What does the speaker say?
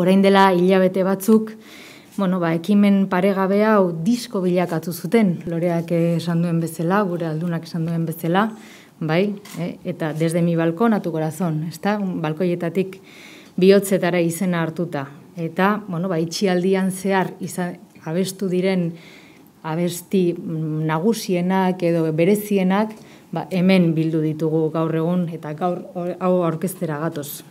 orain dela hilabete batzuk, bueno, ba, ekimen paregabe hau disko bilakatu zuten. Loreak esan duen bezala, gure aldunak esan duen bezala, bai, eh? eta desde mi balkon atu korazon, ezta, balkoietatik bihotzetara izena hartuta. Eta, bueno, ba, itxialdian zehar, izan, abestu diren, abesti nagusienak edo berezienak, ba, hemen bildu ditugu gaur egun eta gaur hau aurkeztera gatoz.